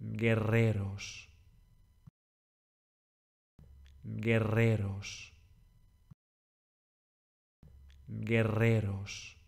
guerreros, guerreros, guerreros.